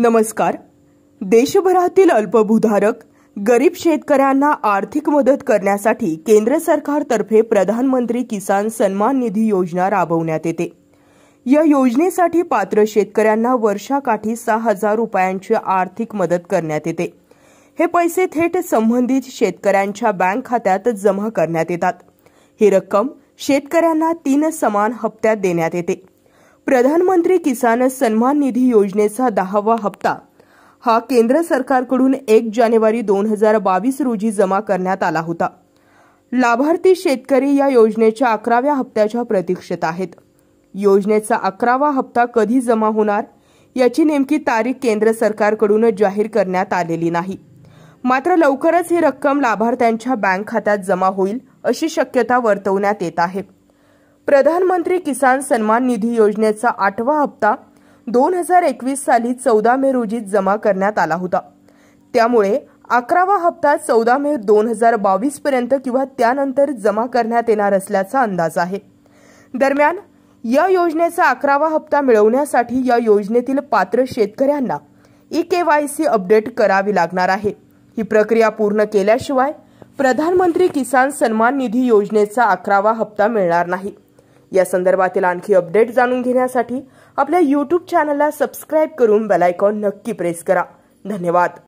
नमस्कार देशभरातील अल्पभूधारक गरीब शेतकऱ्यांना आर्थिक मदत करण्यासाठी केंद्र सरकारतर्फे प्रधानमंत्री किसान सन्मान निधी योजना राबवण्यात येते या योजनेसाठी पात्र शेतकऱ्यांना वर्षाकाठी सहा हजार रुपयांची आर्थिक मदत करण्यात येते हे पैसे थेट संबंधित शेतकऱ्यांच्या बँक खात्यात जमा करण्यात येतात ही रक्कम शेतकऱ्यांना तीन समान हप्त्यात देण्यात येते प्रधानमंत्री किसान सन्मान निधी योजनेचा दहावा हप्ता हा केंद्र सरकारकडून एक जानेवारी दोन हजार बावीस रोजी जमा करण्यात आला होता लाभार्थी शेतकरी या योजनेच्या अकराव्या हप्त्याच्या प्रतीक्षेत आहेत योजनेचा अकरावा हप्ता कधी जमा होणार याची नेमकी तारीख केंद्र सरकारकडून जाहीर करण्यात आलेली नाही मात्र लवकरच ही रक्कम लाभार्थ्यांच्या बँक खात्यात जमा होईल अशी शक्यता वर्तवण्यात येत आहे प्रधानमंत्री किसान सन्मान निधी योजनेचा आठवा हप्ता दोन हजार एकवीस साली चौदा मे रोजी जमा करण्यात आला होता त्यामुळे अकरावा हप्ता चौदा मे दोन हजार बावीस पर्यंत किंवा त्यानंतर जमा करण्यात येणार असल्याचा अंदाज आहे दरम्यान या योजनेचा अकरावा हप्ता मिळवण्यासाठी या योजनेतील पात्र शेतकऱ्यांना E K Y C update करावी लागणार आहे ही प्रक्रिया पूर्ण केल्याशिवाय प्रधानमंत्री किसान सन्मान निधी योजनेचा अकरावा हप्ता मिळणार नाही या संदर्भातील आणखी अपडेट जाणून घेण्यासाठी आपल्या यूट्यूब चॅनलला सबस्क्राईब करून बेलायकॉन नक्की प्रेस करा धन्यवाद